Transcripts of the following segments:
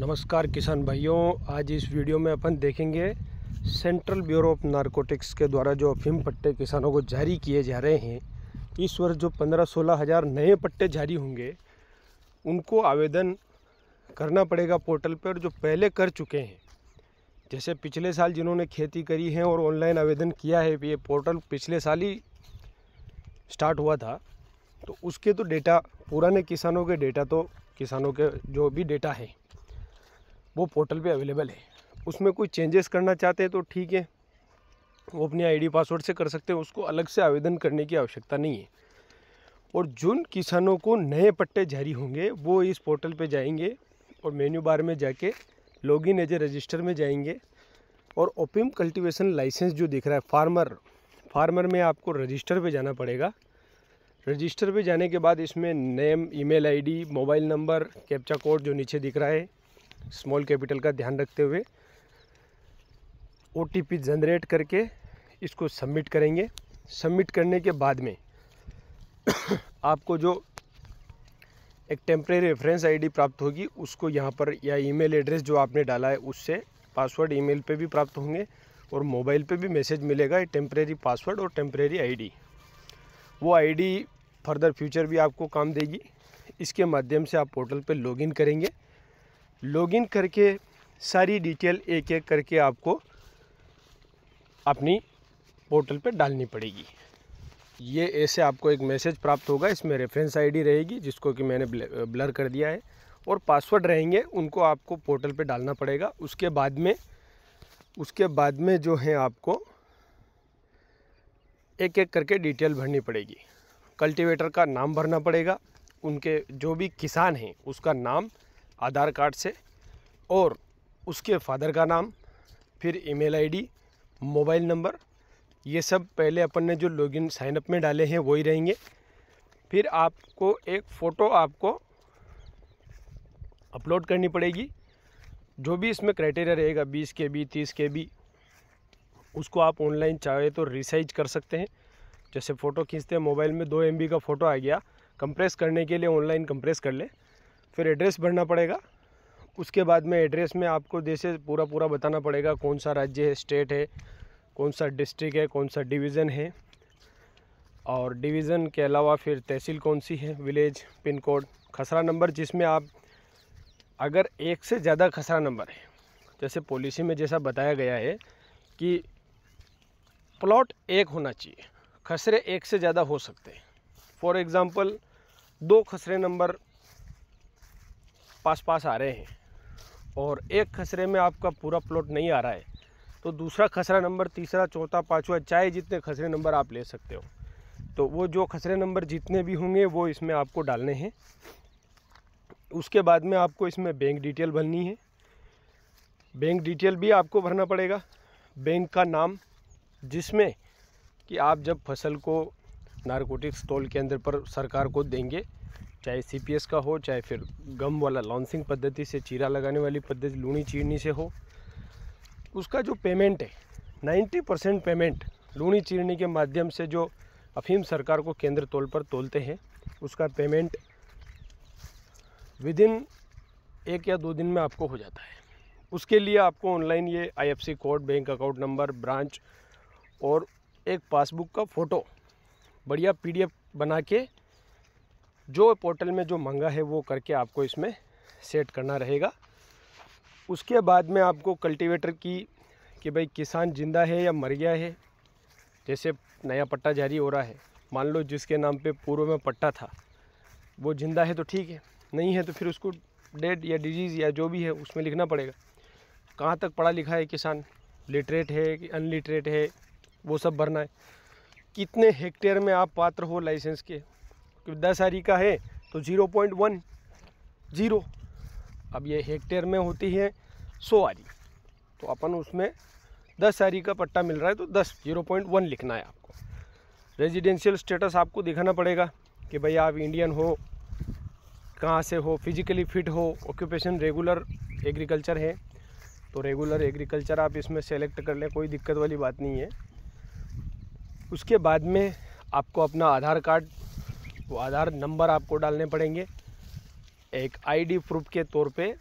नमस्कार किसान भाइयों आज इस वीडियो में अपन देखेंगे सेंट्रल ब्यूरो ऑफ नारकोटिक्स के द्वारा जो अफीम पट्टे किसानों को जारी किए जा रहे हैं इस वर्ष जो पंद्रह सोलह हज़ार नए पट्टे जारी होंगे उनको आवेदन करना पड़ेगा पोर्टल पर जो पहले कर चुके हैं जैसे पिछले साल जिन्होंने खेती करी है और ऑनलाइन आवेदन किया है ये पोर्टल पिछले साल ही स्टार्ट हुआ था तो उसके तो डेटा पुराने किसानों के डेटा तो किसानों के जो भी डेटा है वो पोर्टल पे अवेलेबल है उसमें कोई चेंजेस करना चाहते हैं तो ठीक है वो अपने आईडी पासवर्ड से कर सकते हैं उसको अलग से आवेदन करने की आवश्यकता नहीं है और जिन किसानों को नए पट्टे जारी होंगे वो इस पोर्टल पे जाएंगे और मेन्यू बार में जाके इन एज ए रजिस्टर में जाएंगे और ओपिम कल्टिवेशन लाइसेंस जो दिख रहा है फार्मर फार्मर में आपको रजिस्टर पे जाना पड़ेगा रजिस्टर पे जाने के बाद इसमें name email ID mobile number captcha code जो नीचे दिख रहा है स्मॉल कैपिटल का ध्यान रखते हुए ओ जनरेट करके इसको सबमिट करेंगे सबमिट करने के बाद में आपको जो एक टेम्प्रेरी रेफरेंस आईडी प्राप्त होगी उसको यहाँ पर या ईमेल एड्रेस जो आपने डाला है उससे पासवर्ड ईमेल पे भी प्राप्त होंगे और मोबाइल पे भी मैसेज मिलेगा टेम्प्रेरी पासवर्ड और टेम्प्रेरी आईडी वो आईडी फर्दर फ्यूचर भी आपको काम देगी इसके माध्यम से आप पोर्टल पे लॉगिन करेंगे लॉगिन करके सारी डिटेल एक एक करके आपको अपनी पोर्टल पे डालनी पड़ेगी ये ऐसे आपको एक मैसेज प्राप्त होगा इसमें रेफरेंस आईडी रहेगी जिसको कि मैंने ब्लर कर दिया है और पासवर्ड रहेंगे उनको आपको पोर्टल पे डालना पड़ेगा उसके बाद में उसके बाद में जो है आपको एक एक करके डिटेल भरनी पड़ेगी कल्टीवेटर का नाम भरना पड़ेगा उनके जो भी किसान हैं उसका नाम आधार कार्ड से और उसके फादर का नाम फिर ईमेल आईडी मोबाइल नंबर ये सब पहले अपन ने जो लॉगिन साइनअप में डाले हैं वही रहेंगे फिर आपको एक फ़ोटो आपको अपलोड करनी पड़ेगी जो भी इसमें क्राइटेरिया रहेगा बीस के बी तीस के बी उसको आप ऑनलाइन चाहे तो रिसाइज कर सकते हैं जैसे फ़ोटो खींचते हैं मोबाइल में दो एम का फ़ोटो आ गया कंप्रेस करने के लिए ऑनलाइन कंप्रेस कर ले फिर एड्रेस भरना पड़ेगा उसके बाद में एड्रेस में आपको जैसे पूरा पूरा बताना पड़ेगा कौन सा राज्य है स्टेट है कौन सा डिस्ट्रिक्ट है कौन सा डिवीज़न है और डिवीज़न के अलावा फिर तहसील कौन सी है विलेज पिन कोड खसरा नंबर जिसमें आप अगर एक से ज़्यादा खसरा नंबर है जैसे पॉलिसी में जैसा बताया गया है कि प्लॉट एक होना चाहिए खसरे एक से ज़्यादा हो सकते हैं फॉर एग्ज़ाम्पल दो खसरे नंबर पास पास आ रहे हैं और एक खसरे में आपका पूरा प्लॉट नहीं आ रहा है तो दूसरा खसरा नंबर तीसरा चौथा पाँचवा चाहे जितने खसरे नंबर आप ले सकते हो तो वो जो खसरे नंबर जितने भी होंगे वो इसमें आपको डालने हैं उसके बाद में आपको इसमें बैंक डिटेल भरनी है बैंक डिटेल भी आपको भरना पड़ेगा बैंक का नाम जिसमें कि आप जब फसल को नारकोटिक्स तोल केंद्र पर सरकार को देंगे चाहे सी का हो चाहे फिर गम वाला लॉन्सिंग पद्धति से चीरा लगाने वाली पद्धति लूणी चीरनी से हो उसका जो पेमेंट है 90 परसेंट पेमेंट लूणी चीरनी के माध्यम से जो अफीम सरकार को केंद्र तोल पर तोलते हैं उसका पेमेंट विद इन एक या दो दिन में आपको हो जाता है उसके लिए आपको ऑनलाइन ये IFC code bank account number branch और एक पासबुक का फ़ोटो बढ़िया पीडीएफ बना के जो पोर्टल में जो मंगा है वो करके आपको इसमें सेट करना रहेगा उसके बाद में आपको कल्टीवेटर की कि भाई किसान ज़िंदा है या मर गया है जैसे नया पट्टा जारी हो रहा है मान लो जिसके नाम पे पूर्व में पट्टा था वो ज़िंदा है तो ठीक है नहीं है तो फिर उसको डेड या डिजीज़ या जो भी है उसमें लिखना पड़ेगा कहाँ तक पढ़ा लिखा है किसान लिटरेट है कि अनलिटरेट है वो सब भरना है कितने हेक्टेयर में आप पात्र हो लाइसेंस के दस हरी का है तो ज़ीरो पॉइंट वन ज़ीरो अब ये हेक्टेयर में होती है सौ हरी तो अपन उसमें दस हरी का पट्टा मिल रहा है तो दस ज़ीरो पॉइंट वन लिखना है आपको रेजिडेंशियल स्टेटस आपको दिखाना पड़ेगा कि भाई आप इंडियन हो कहाँ से हो फिजिकली फिट हो ऑक्यूपेशन रेगुलर एग्रीकल्चर है तो रेगुलर एग्रीकल्चर आप इसमें सेलेक्ट कर लें कोई दिक्कत वाली बात नहीं है उसके बाद में आपको अपना आधार कार्ड वो आधार नंबर आपको डालने पड़ेंगे एक आईडी प्रूफ के तौर पे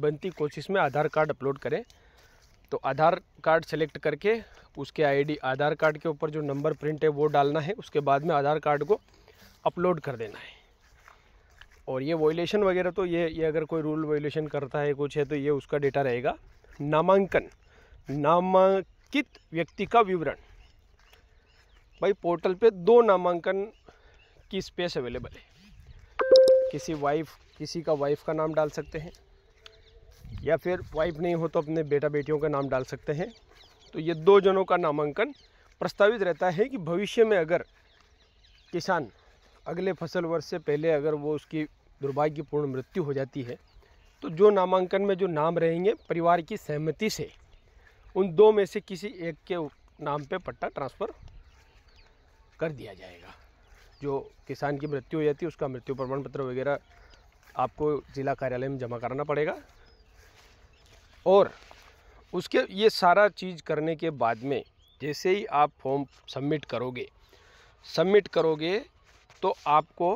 बनती कोशिश में आधार कार्ड अपलोड करें तो आधार कार्ड सेलेक्ट करके उसके आईडी आधार कार्ड के ऊपर जो नंबर प्रिंट है वो डालना है उसके बाद में आधार कार्ड को अपलोड कर देना है और ये वॉयलेशन वगैरह तो ये ये अगर कोई रूल वॉयलेशन करता है कुछ है तो ये उसका डेटा रहेगा नामांकन नामांकित व्यक्ति का विवरण भाई पोर्टल पे दो नामांकन की स्पेस अवेलेबल है किसी वाइफ किसी का वाइफ का नाम डाल सकते हैं या फिर वाइफ नहीं हो तो अपने बेटा बेटियों का नाम डाल सकते हैं तो ये दो जनों का नामांकन प्रस्तावित रहता है कि भविष्य में अगर किसान अगले फसल वर्ष से पहले अगर वो उसकी दुर्भाग्यपूर्ण मृत्यु हो जाती है तो जो नामांकन में जो नाम रहेंगे परिवार की सहमति से उन दो में से किसी एक के नाम पे पट्टा ट्रांसफ़र कर दिया जाएगा जो किसान की मृत्यु हो जाती है उसका मृत्यु प्रमाण पत्र वगैरह आपको ज़िला कार्यालय में जमा कराना पड़ेगा और उसके ये सारा चीज़ करने के बाद में जैसे ही आप फॉर्म सबमिट करोगे सबमिट करोगे तो आपको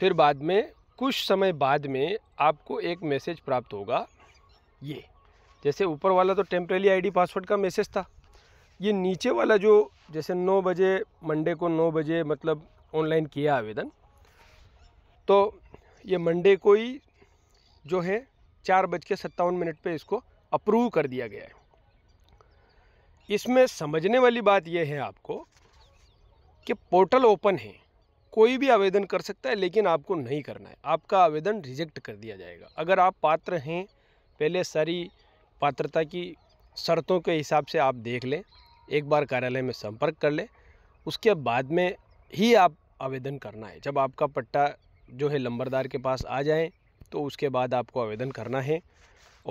फिर बाद में कुछ समय बाद में आपको एक मैसेज प्राप्त होगा ये जैसे ऊपर वाला तो टेम्प्रेली आईडी पासवर्ड का मैसेज था ये नीचे वाला जो जैसे नौ बजे मंडे को नौ बजे मतलब ऑनलाइन किया आवेदन तो ये मंडे को ही जो है चार बज के सत्तावन मिनट पर इसको अप्रूव कर दिया गया है इसमें समझने वाली बात यह है आपको कि पोर्टल ओपन है कोई भी आवेदन कर सकता है लेकिन आपको नहीं करना है आपका आवेदन रिजेक्ट कर दिया जाएगा अगर आप पात्र हैं पहले सारी पात्रता की शर्तों के हिसाब से आप देख लें एक बार कार्यालय में संपर्क कर लें उसके बाद में ही आप आवेदन करना है जब आपका पट्टा जो है लंबरदार के पास आ जाए तो उसके बाद आपको आवेदन करना है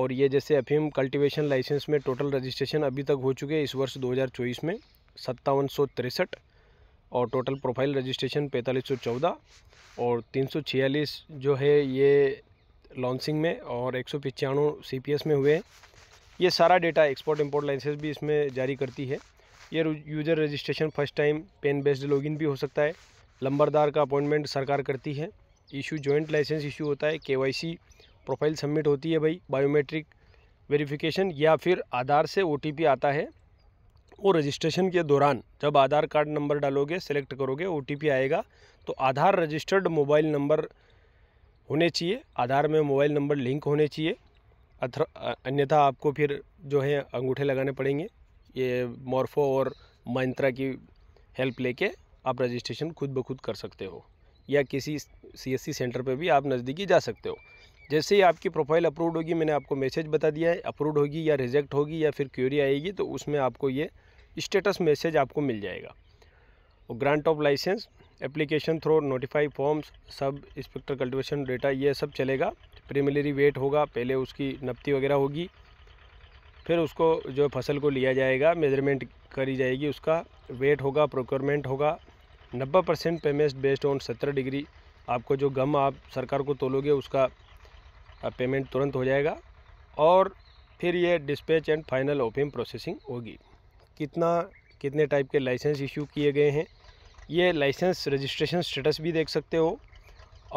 और ये जैसे अफीम कल्टीवेशन लाइसेंस में टोटल रजिस्ट्रेशन अभी तक हो चुके हैं इस वर्ष 2024 में सत्तावन और टोटल प्रोफाइल रजिस्ट्रेशन पैंतालीस और 346 जो है ये लॉन्चिंग में और एक सौ में हुए हैं ये सारा डेटा एक्सपोर्ट इम्पोर्ट लाइसेंस भी इसमें जारी करती है ये user registration first time PAN based login भी हो सकता है लंबरदार का अपॉइंटमेंट सरकार करती है इशू जॉइंट लाइसेंस इशू होता है के प्रोफाइल सबमिट होती है भाई बायोमेट्रिक वेरिफिकेशन या फिर आधार से ओ आता है वो रजिस्ट्रेशन के दौरान जब आधार कार्ड नंबर डालोगे सेलेक्ट करोगे ओ आएगा तो आधार रजिस्टर्ड मोबाइल नंबर होने चाहिए आधार में मोबाइल नंबर लिंक होने चाहिए अथर अन्यथा आपको फिर जो है अंगूठे लगाने पड़ेंगे ये मॉर्फो और मंत्रा की हेल्प लेके आप रजिस्ट्रेशन खुद ब खुद कर सकते हो या किसी सीएससी सेंटर पर भी आप नज़दीकी जा सकते हो जैसे ही आपकी प्रोफाइल अप्रूव्ड होगी मैंने आपको मैसेज बता दिया है अप्रूव्ड होगी या रिजेक्ट होगी या फिर क्यूरी आएगी तो उसमें आपको ये स्टेटस मैसेज आपको मिल जाएगा और grant of license application through notified forms सब इंस्पेक्टर कल्टिवेशन डेटा ये सब चलेगा प्रीमिलरी वेट होगा पहले उसकी नपती वगैरह होगी फिर उसको जो फसल को लिया जाएगा मेजरमेंट करी जाएगी उसका वेट होगा प्रोक्योरमेंट होगा नब्बे परसेंट पेमेंट बेस्ड ऑन सत्तर डिग्री आपको जो गम आप सरकार को तोलोगे उसका पेमेंट तुरंत हो जाएगा और फिर ये dispatch and final opium processing होगी कितना कितने टाइप के लाइसेंस इशू किए गए हैं ये लाइसेंस रजिस्ट्रेशन स्टेटस भी देख सकते हो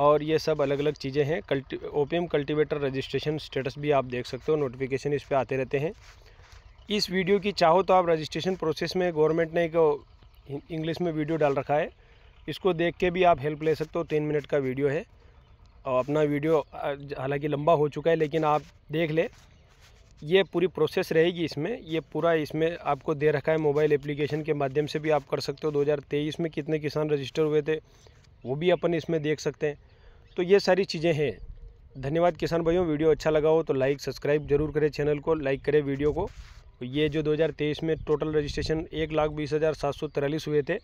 और ये सब अलग अलग चीज़ें हैं कल्टी ओपीएम कल्टिवेटर रजिस्ट्रेशन स्टेटस भी आप देख सकते हो नोटिफिकेशन इस पर आते रहते हैं इस वीडियो की चाहो तो आप रजिस्ट्रेशन प्रोसेस में गवर्नमेंट ने एक इंग्लिश में वीडियो डाल रखा है इसको देख के भी आप हेल्प ले सकते हो तीन मिनट का वीडियो है और अपना वीडियो हालांकि लंबा हो चुका है लेकिन आप देख ले ये पूरी प्रोसेस रहेगी इसमें ये पूरा इसमें आपको दे रखा है मोबाइल एप्लीकेशन के माध्यम से भी आप कर सकते हो 2023 में कितने किसान रजिस्टर हुए थे वो भी अपन इसमें देख सकते हैं तो ये सारी चीज़ें हैं धन्यवाद किसान भाइयों वीडियो अच्छा लगा हो तो लाइक सब्सक्राइब जरूर करें चैनल को लाइक करें वीडियो को तो ये जो दो में टोटल रजिस्ट्रेशन एक लाख बीस हज़ार सात सौ तिरालीस हुए थे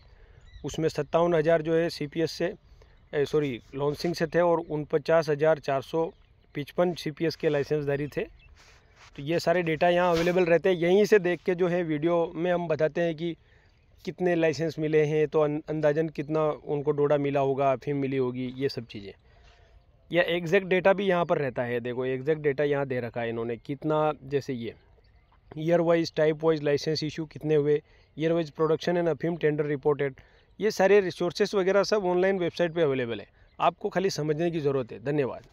उसमें सत्तावन हज़ार जो है सी से सॉरी लॉन्सिंग से थे और उन पचास हज़ार चार सौ पिचपन सी के लाइसेंसधारी थे तो ये सारे डेटा यहाँ अवेलेबल रहते हैं यहीं से देख के जो है वीडियो में हम बताते हैं कि कितने लाइसेंस मिले हैं तो अं-, अंदाजन कितना उनको डोडा मिला होगा अफीम मिली होगी ये सब चीज़ें या एग्जैक्ट डेटा भी यहाँ पर रहता है देखो एग्जैक्ट डेटा यहाँ दे रखा है इन्होंने कितना जैसे ये year wise type wise license issue कितने हुए ईयर वाइज प्रोडक्शन एंड अफीम टेंडर रिपोर्टेड ये सारे रिसोर्सेज वगैरह सब ऑनलाइन वेबसाइट पे अवेलेबल है आपको खाली समझने की ज़रूरत है धन्यवाद